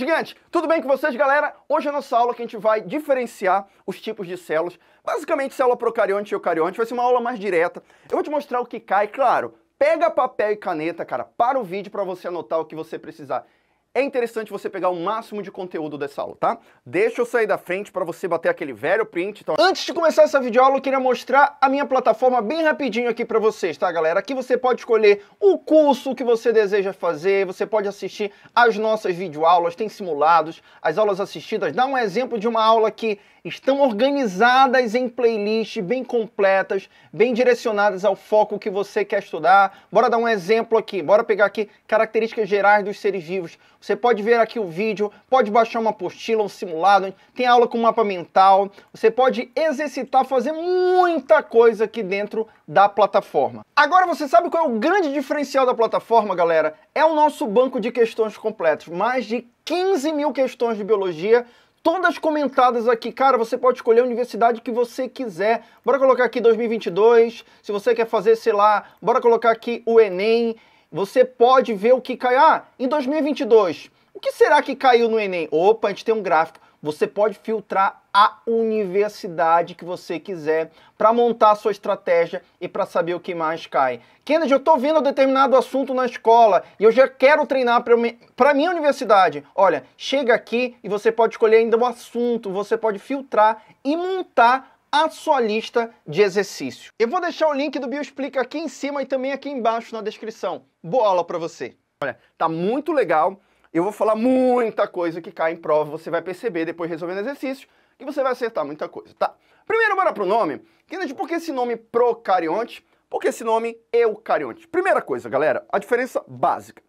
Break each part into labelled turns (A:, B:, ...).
A: gigante! Tudo bem com vocês, galera? Hoje é nossa aula que a gente vai diferenciar os tipos de células. Basicamente, célula procarionte e eucarionte. Vai ser uma aula mais direta. Eu vou te mostrar o que cai, claro. Pega papel e caneta, cara, para o vídeo para você anotar o que você precisar é interessante você pegar o máximo de conteúdo dessa aula, tá? Deixa eu sair da frente para você bater aquele velho print. Então... Antes de começar essa videoaula, eu queria mostrar a minha plataforma bem rapidinho aqui para vocês, tá, galera? Aqui você pode escolher o curso que você deseja fazer, você pode assistir as nossas videoaulas, tem simulados, as aulas assistidas. Dá um exemplo de uma aula que estão organizadas em playlist, bem completas, bem direcionadas ao foco que você quer estudar. Bora dar um exemplo aqui, bora pegar aqui características gerais dos seres vivos. Você pode ver aqui o vídeo, pode baixar uma apostila, um simulado, tem aula com mapa mental. Você pode exercitar, fazer muita coisa aqui dentro da plataforma. Agora você sabe qual é o grande diferencial da plataforma, galera? É o nosso banco de questões completos. Mais de 15 mil questões de biologia todas comentadas aqui. Cara, você pode escolher a universidade que você quiser. Bora colocar aqui 2022, se você quer fazer, sei lá, bora colocar aqui o Enem. Você pode ver o que caiu. Ah, em 2022, o que será que caiu no Enem? Opa, a gente tem um gráfico. Você pode filtrar a universidade que você quiser para montar a sua estratégia e para saber o que mais cai. Kennedy, eu estou vendo um determinado assunto na escola e eu já quero treinar para minha universidade. Olha, chega aqui e você pode escolher ainda o um assunto, você pode filtrar e montar a sua lista de exercício. Eu vou deixar o link do Bioexplica aqui em cima e também aqui embaixo na descrição. Boa aula para você! Olha, tá muito legal. Eu vou falar muita coisa que cai em prova, você vai perceber depois resolvendo exercício e você vai acertar muita coisa, tá? Primeiro, bora pro nome. Kennedy, por que esse nome procarionte? Por que esse nome eucarionte? Primeira coisa, galera, a diferença básica.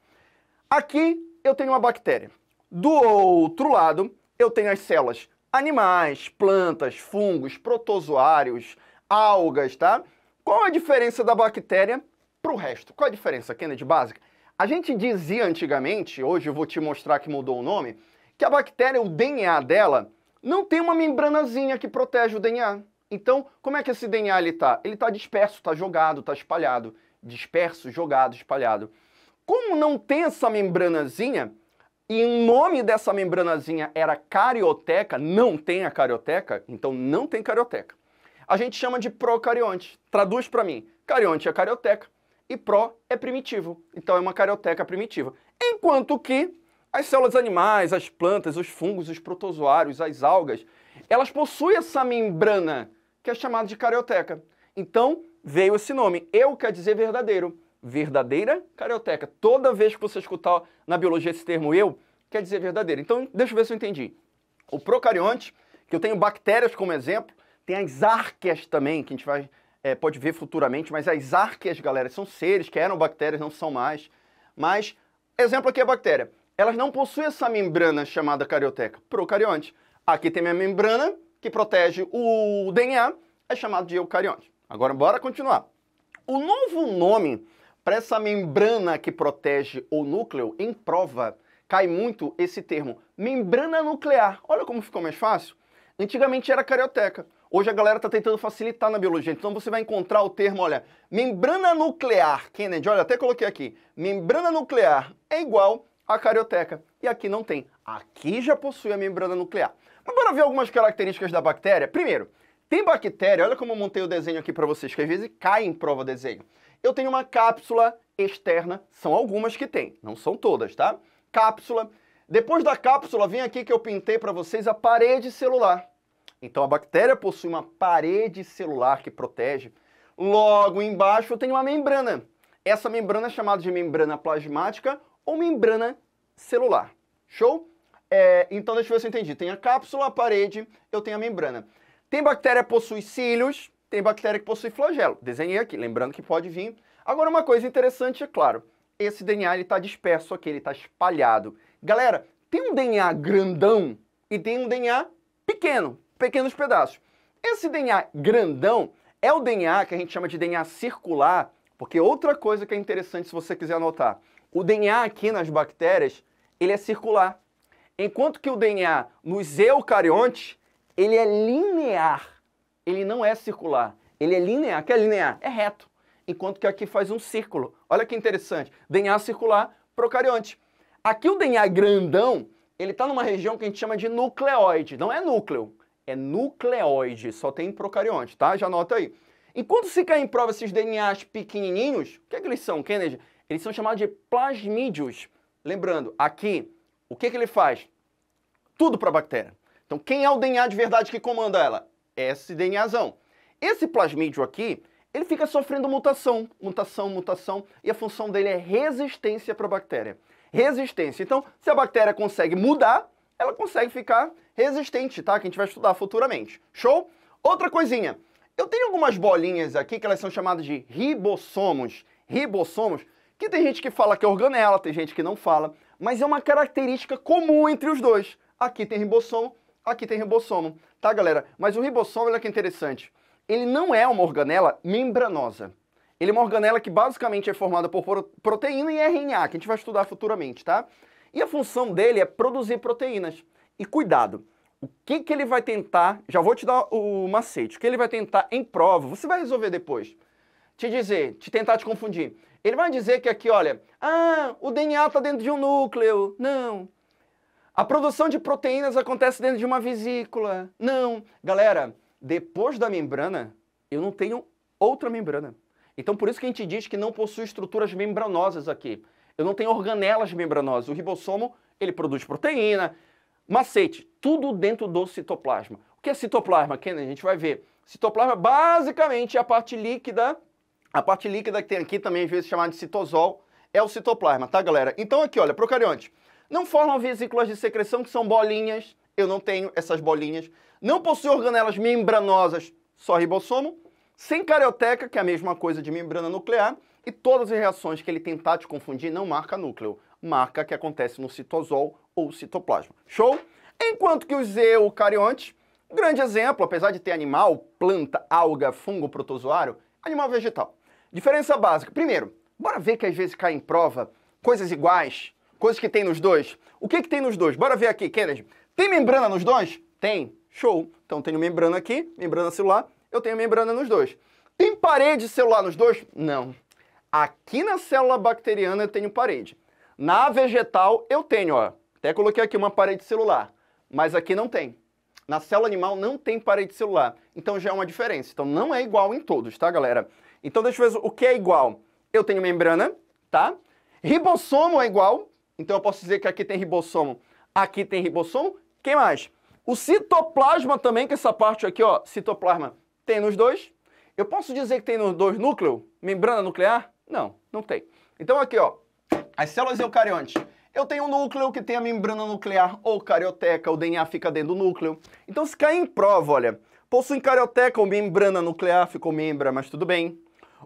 A: Aqui eu tenho uma bactéria. Do outro lado, eu tenho as células Animais, plantas, fungos, protozoários, algas, tá? Qual a diferença da bactéria para o resto? Qual a diferença, Kennedy, básica? A gente dizia antigamente, hoje eu vou te mostrar que mudou o nome, que a bactéria, o DNA dela, não tem uma membranazinha que protege o DNA. Então, como é que esse DNA ele tá? Ele tá disperso, tá jogado, tá espalhado. Disperso, jogado, espalhado. Como não tem essa membranazinha, e o nome dessa membranazinha era carioteca, não tem a carioteca, então não tem carioteca. A gente chama de procarionte. Traduz para mim, carionte é carioteca e pró é primitivo, então é uma carioteca primitiva. Enquanto que as células animais, as plantas, os fungos, os protozoários, as algas, elas possuem essa membrana que é chamada de carioteca. Então veio esse nome. Eu quer dizer verdadeiro verdadeira carioteca. Toda vez que você escutar na biologia esse termo eu, quer dizer verdadeira. Então, deixa eu ver se eu entendi. O procarionte, que eu tenho bactérias como exemplo, tem as árqueas também, que a gente vai, é, pode ver futuramente, mas as árqueas, galera, são seres que eram bactérias, não são mais. Mas, exemplo aqui é bactéria. Elas não possuem essa membrana chamada carioteca, procarionte. Aqui tem minha membrana, que protege o DNA, é chamado de eucarionte. Agora, bora continuar. O novo nome para essa membrana que protege o núcleo, em prova, cai muito esse termo, membrana nuclear. Olha como ficou mais fácil. Antigamente era carioteca. Hoje a galera está tentando facilitar na biologia. Então você vai encontrar o termo, olha, membrana nuclear, Kennedy, olha, até coloquei aqui. Membrana nuclear é igual a carioteca. E aqui não tem. Aqui já possui a membrana nuclear. Mas bora ver algumas características da bactéria. Primeiro, tem bactéria, olha como eu montei o desenho aqui para vocês, que às vezes cai em prova desenho. Eu tenho uma cápsula externa, são algumas que tem, não são todas, tá? Cápsula. Depois da cápsula, vem aqui que eu pintei para vocês a parede celular. Então a bactéria possui uma parede celular que protege. Logo embaixo eu tenho uma membrana. Essa membrana é chamada de membrana plasmática ou membrana celular. Show? É, então deixa eu ver se eu entendi. Tem a cápsula, a parede, eu tenho a membrana. Tem bactéria que possui cílios, tem bactéria que possui flagelo. Desenhei aqui, lembrando que pode vir. Agora, uma coisa interessante, é claro, esse DNA está disperso aqui, ele está espalhado. Galera, tem um DNA grandão e tem um DNA pequeno, pequenos pedaços. Esse DNA grandão é o DNA que a gente chama de DNA circular, porque outra coisa que é interessante se você quiser anotar, o DNA aqui nas bactérias, ele é circular. Enquanto que o DNA nos eucariontes ele é linear, ele não é circular, ele é linear. O que é linear? É reto, enquanto que aqui faz um círculo. Olha que interessante, DNA circular procarionte. Aqui o DNA grandão, ele está numa região que a gente chama de nucleóide. não é núcleo, é nucleóide, só tem procarionte, tá? Já anota aí. Enquanto se cai em prova esses DNAs pequenininhos, o que, é que eles são, Kennedy? Eles são chamados de plasmídeos. Lembrando, aqui, o que, é que ele faz? Tudo para a bactéria. Então, quem é o DNA de verdade que comanda ela? É esse DNAzão. Esse plasmídio aqui, ele fica sofrendo mutação, mutação, mutação, e a função dele é resistência para a bactéria. Resistência. Então, se a bactéria consegue mudar, ela consegue ficar resistente, tá? Que a gente vai estudar futuramente. Show? Outra coisinha. Eu tenho algumas bolinhas aqui que elas são chamadas de ribossomos. Ribossomos, que tem gente que fala que é organela, tem gente que não fala, mas é uma característica comum entre os dois. Aqui tem ribossomo, aqui tem ribossomo, tá galera? Mas o ribossomo, olha que interessante, ele não é uma organela membranosa. Ele é uma organela que basicamente é formada por proteína e RNA, que a gente vai estudar futuramente, tá? E a função dele é produzir proteínas. E cuidado, o que, que ele vai tentar, já vou te dar o macete, o que ele vai tentar em prova, você vai resolver depois, te dizer, te tentar te confundir. Ele vai dizer que aqui, olha, ah, o DNA está dentro de um núcleo. Não, a produção de proteínas acontece dentro de uma vesícula. Não, galera, depois da membrana, eu não tenho outra membrana. Então por isso que a gente diz que não possui estruturas membranosas aqui. Eu não tenho organelas membranosas. O ribossomo, ele produz proteína, macete, tudo dentro do citoplasma. O que é citoplasma, Kennedy? A gente vai ver. Citoplasma basicamente é a parte líquida, a parte líquida que tem aqui também às vezes chamada de citosol, é o citoplasma, tá galera? Então aqui, olha, procariante. Não formam vesículas de secreção, que são bolinhas. Eu não tenho essas bolinhas. Não possui organelas membranosas, só ribossomo. Sem carioteca, que é a mesma coisa de membrana nuclear. E todas as reações que ele tentar te confundir não marca núcleo. Marca que acontece no citosol ou citoplasma. Show? Enquanto que os eucariontes, grande exemplo, apesar de ter animal, planta, alga, fungo, protozoário, animal vegetal. Diferença básica. Primeiro, bora ver que às vezes cai em prova coisas iguais Coisas que tem nos dois. O que, que tem nos dois? Bora ver aqui, Kennedy. Tem membrana nos dois? Tem. Show. Então tenho membrana aqui, membrana celular, eu tenho membrana nos dois. Tem parede celular nos dois? Não. Aqui na célula bacteriana eu tenho parede. Na vegetal eu tenho, ó. Até coloquei aqui uma parede celular, mas aqui não tem. Na célula animal não tem parede celular. Então já é uma diferença. Então não é igual em todos, tá, galera? Então deixa eu ver o que é igual. Eu tenho membrana, tá? Ribossomo é igual, então eu posso dizer que aqui tem ribossomo, aqui tem ribossomo. Quem mais? O citoplasma também, que é essa parte aqui, ó, citoplasma, tem nos dois. Eu posso dizer que tem nos dois núcleo, membrana nuclear? Não, não tem. Então aqui, ó, as células eucariontes. Eu tenho um núcleo que tem a membrana nuclear ou carioteca, o DNA fica dentro do núcleo. Então se cair em prova, olha, possui carioteca ou membrana nuclear, ficou membra, mas tudo bem.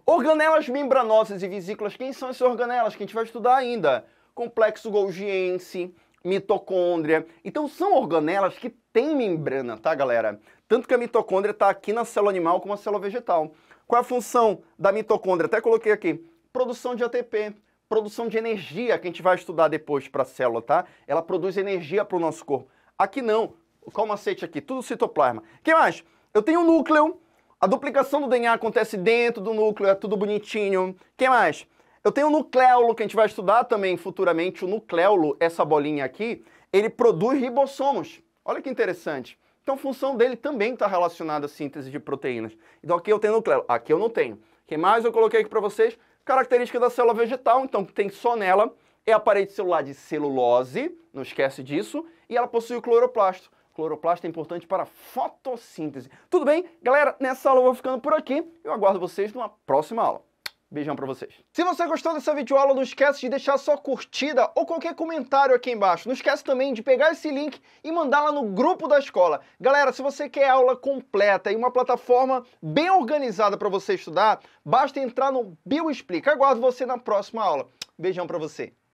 A: Organelas membranosas e vesículas, quem são essas organelas que a gente vai estudar ainda? complexo golgiense, mitocôndria. Então são organelas que têm membrana, tá, galera? Tanto que a mitocôndria está aqui na célula animal como na célula vegetal. Qual é a função da mitocôndria? Até coloquei aqui. Produção de ATP, produção de energia, que a gente vai estudar depois para a célula, tá? Ela produz energia para o nosso corpo. Aqui não. Qual macete aqui? Tudo citoplasma. O que mais? Eu tenho um núcleo. A duplicação do DNA acontece dentro do núcleo, é tudo bonitinho. O que mais? Eu tenho o nucleolo, que a gente vai estudar também futuramente. O nucleolo, essa bolinha aqui, ele produz ribossomos. Olha que interessante. Então a função dele também está relacionada à síntese de proteínas. Então aqui eu tenho nucleolo, aqui eu não tenho. O que mais eu coloquei aqui para vocês? Característica da célula vegetal, então que tem só nela, é a parede celular de celulose, não esquece disso, e ela possui o cloroplasto. O cloroplasto é importante para fotossíntese. Tudo bem? Galera, nessa aula eu vou ficando por aqui. Eu aguardo vocês numa próxima aula. Beijão pra vocês. Se você gostou dessa videoaula, não esquece de deixar sua curtida ou qualquer comentário aqui embaixo. Não esquece também de pegar esse link e mandar lá no grupo da escola. Galera, se você quer aula completa e uma plataforma bem organizada para você estudar, basta entrar no Bioexplica. Aguardo você na próxima aula. Beijão pra você.